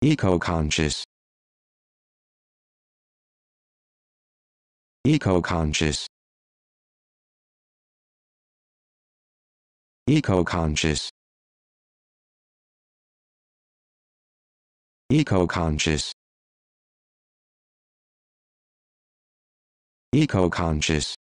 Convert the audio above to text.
Eco-conscious. Eco-conscious. Eco-conscious. Eco-conscious. Eco-conscious.